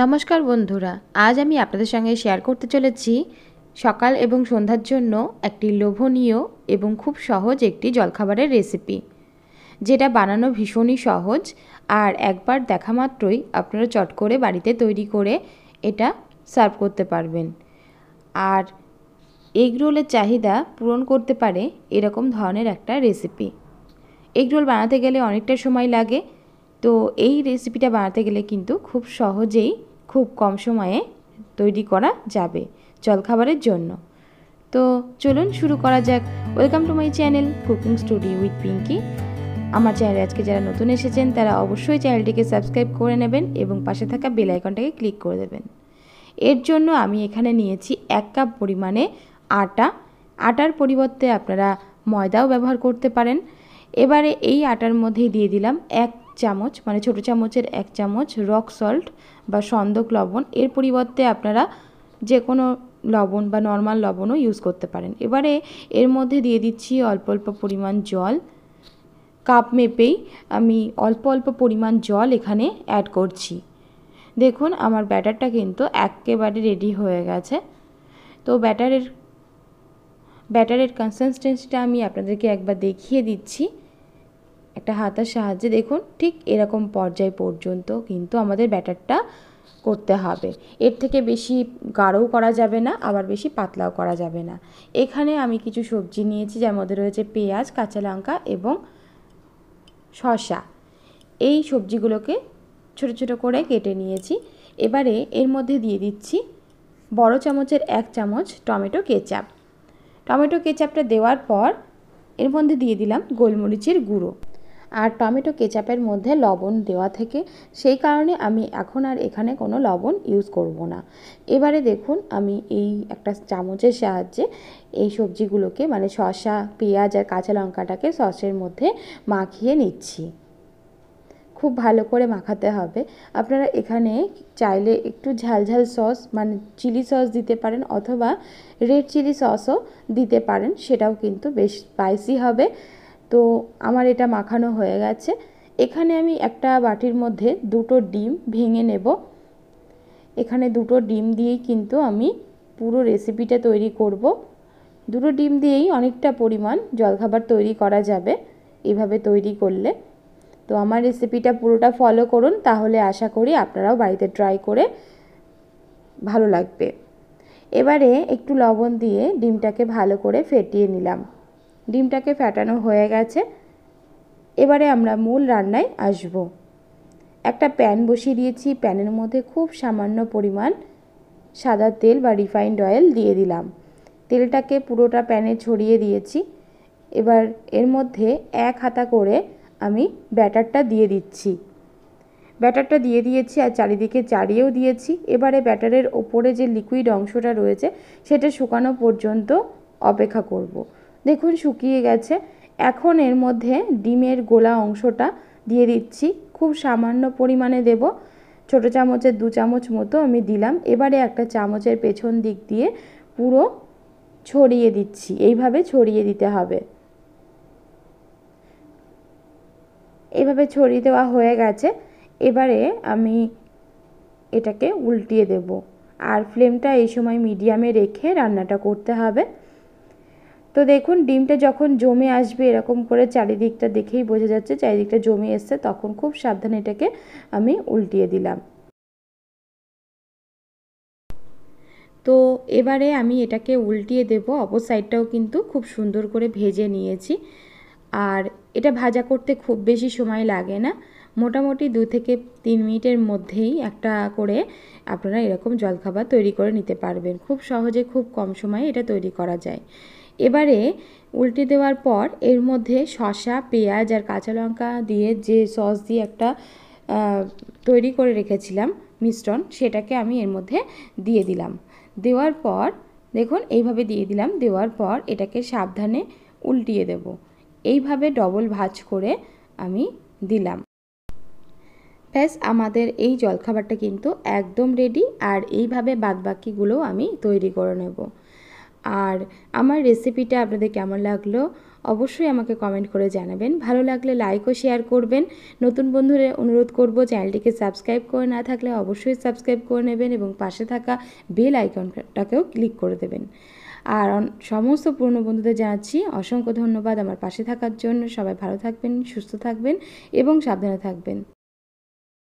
নমস্কার বন্ধুরা আজ আমি আপনাদের সঙ্গে শেয়ার করতে চলেছি সকাল এবং সন্ধ্যার জন্য একটি লোভনীয় এবং খুব সহজ একটি জলখাবারের রেসিপি যেটা বানানো ভীষণই সহজ আর একবার দেখা মাত্রই আপনারা চট করে বাড়িতে তৈরি করে এটা সার্ভ করতে পারবেন আর এগ রোলের চাহিদা পূরণ করতে পারে এরকম ধরনের একটা রেসিপি এগ রোল বানাতে গেলে অনেকটা সময় লাগে তো এই রেসিপিটা বানাতে গেলে কিন্তু খুব সহজেই খুব কম সময়ে তৈরি করা যাবে জলখাবারের জন্য তো চলুন শুরু করা যাক welcome to my channel cooking studio with Pinki আমার চ্যানেলে আজকে যারা নতুন এসেছেন তারা অবশ্যই চ্যানেলটিকে সাবস্ক্রাইব করে নেবেন এবং পাশে থাকা বেল আইকনটাকে ক্লিক করে দেবেন এর জন্য আমি এখানে নিয়েছি এক কাপ পরিমাণে আটা আটার পরিবর্তে আপনারা ময়দাও ব্যবহার করতে পারেন এবারে এই আটার মধ্যেই দিয়ে দিলাম এক চামচ মানে ছোট চামচের এক চামচ রক সল্ট বা সন্দক লবণ এর পরিবর্তে আপনারা যে কোনো লবণ বা নর্মাল লবণও ইউজ করতে পারেন এবারে এর মধ্যে দিয়ে দিচ্ছি অল্প অল্প পরিমাণ জল কাপ মেপেই আমি অল্প অল্প পরিমাণ জল এখানে অ্যাড করছি দেখুন আমার ব্যাটারটা কিন্তু একেবারে রেডি হয়ে গেছে তো ব্যাটারের ব্যাটারের কনসিস্টেন্সিটা আমি আপনাদেরকে একবার দেখিয়ে দিচ্ছি একটা হাতার সাহায্যে দেখুন ঠিক এরকম পর্যায় পর্যন্ত কিন্তু আমাদের ব্যাটারটা করতে হবে এর থেকে বেশি গাঢ়ও করা যাবে না আবার বেশি পাতলাও করা যাবে না এখানে আমি কিছু সবজি নিয়েছি যার মধ্যে রয়েছে পেঁয়াজ কাঁচা লঙ্কা এবং শশা এই সবজিগুলোকে ছোট ছোট করে কেটে নিয়েছি এবারে এর মধ্যে দিয়ে দিচ্ছি বড় চামচের এক চামচ টমেটো কেচাপ টমেটো কেচাপটা দেওয়ার পর এর মধ্যে দিয়ে দিলাম গোলমরিচের গুঁড়ো আর টমেটো কেচাপের মধ্যে লবণ দেওয়া থেকে সেই কারণে আমি এখন আর এখানে কোনো লবণ ইউজ করব না এবারে দেখুন আমি এই একটা চামচের সাহায্যে এই সবজিগুলোকে মানে শসা পেঁয়াজ আর কাঁচা লঙ্কাটাকে সসের মধ্যে মাখিয়ে নিচ্ছি খুব ভালো করে মাখাতে হবে আপনারা এখানে চাইলে একটু ঝালঝাল সস মানে চিলি সস দিতে পারেন অথবা রেড চিলি সসও দিতে পারেন সেটাও কিন্তু বেশ স্পাইসি হবে তো আমার এটা মাখানো হয়ে গেছে এখানে আমি একটা বাটির মধ্যে দুটো ডিম ভেঙে নেব এখানে দুটো ডিম দিয়েই কিন্তু আমি পুরো রেসিপিটা তৈরি করব দুটো ডিম দিয়েই অনেকটা পরিমাণ জলখাবার তৈরি করা যাবে এভাবে তৈরি করলে তো আমার রেসিপিটা পুরোটা ফলো করুন তাহলে আশা করি আপনারাও বাড়িতে ট্রাই করে ভালো লাগবে এবারে একটু লবণ দিয়ে ডিমটাকে ভালো করে ফেটিয়ে নিলাম ডিমটাকে ফাটানো হয়ে গেছে এবারে আমরা মূল রান্নায় আসব একটা প্যান বসিয়ে দিয়েছি প্যানের মধ্যে খুব সামান্য পরিমাণ সাদা তেল বা রিফাইন্ড অয়েল দিয়ে দিলাম তেলটাকে পুরোটা প্যানে ছড়িয়ে দিয়েছি এবার এর মধ্যে এক হাতা করে আমি ব্যাটারটা দিয়ে দিচ্ছি ব্যাটারটা দিয়ে দিয়েছি আর চারিদিকে চাড়িয়েও দিয়েছি এবারে ব্যাটারের ওপরে যে লিকুইড অংশটা রয়েছে সেটা শুকানো পর্যন্ত অপেক্ষা করব। দেখুন শুকিয়ে গেছে এখন এর মধ্যে ডিমের গোলা অংশটা দিয়ে দিচ্ছি খুব সামান্য পরিমাণে দেব ছোট চামচের দু চামচ মতো আমি দিলাম এবারে একটা চামচের পেছন দিক দিয়ে পুরো ছড়িয়ে দিচ্ছি এইভাবে ছড়িয়ে দিতে হবে এভাবে ছড়িয়ে দেওয়া হয়ে গেছে এবারে আমি এটাকে উল্টিয়ে দেব আর ফ্লেমটা এই সময় মিডিয়ামে রেখে রান্নাটা করতে হবে তো দেখুন ডিমটা যখন জমে আসবে এরকম করে চারিদিকটা দেখেই বোঝা যাচ্ছে চারিদিকটা জমে এসছে তখন খুব সাবধানে এটাকে আমি উল্টিয়ে দিলাম তো এবারে আমি এটাকে উল্টিয়ে দেব অপর সাইডটাও কিন্তু খুব সুন্দর করে ভেজে নিয়েছি আর এটা ভাজা করতে খুব বেশি সময় লাগে না মোটামুটি দু থেকে তিন মিনিটের মধ্যেই একটা করে আপনারা এরকম জলখাবার তৈরি করে নিতে পারবেন খুব সহজে খুব কম সময়ে এটা তৈরি করা যায় এবারে উল্টে দেওয়ার পর এর মধ্যে শসা পেঁয়াজ আর কাঁচা লঙ্কা দিয়ে যে সস দিয়ে একটা তৈরি করে রেখেছিলাম মিশ্রণ সেটাকে আমি এর মধ্যে দিয়ে দিলাম দেওয়ার পর দেখুন এইভাবে দিয়ে দিলাম দেওয়ার পর এটাকে সাবধানে উল্টিয়ে দেব এইভাবে ডবল ভাজ করে আমি দিলাম ব্যাস আমাদের এই জলখাবারটা কিন্তু একদম রেডি আর এইভাবে বাদবাকিগুলোও আমি তৈরি করে নেবো আর আমার রেসিপিটা আপনাদের কেমন লাগলো অবশ্যই আমাকে কমেন্ট করে জানাবেন ভালো লাগলে লাইক ও শেয়ার করবেন নতুন বন্ধুরে অনুরোধ করব চ্যানেলটিকে সাবস্ক্রাইব করে না থাকলে অবশ্যই সাবস্ক্রাইব করে নেবেন এবং পাশে থাকা বেল আইকনটাকেও ক্লিক করে দেবেন আর সমস্ত পুরনো বন্ধুদের জানাচ্ছি অসংখ্য ধন্যবাদ আমার পাশে থাকার জন্য সবাই ভালো থাকবেন সুস্থ থাকবেন এবং সাবধানে থাকবেন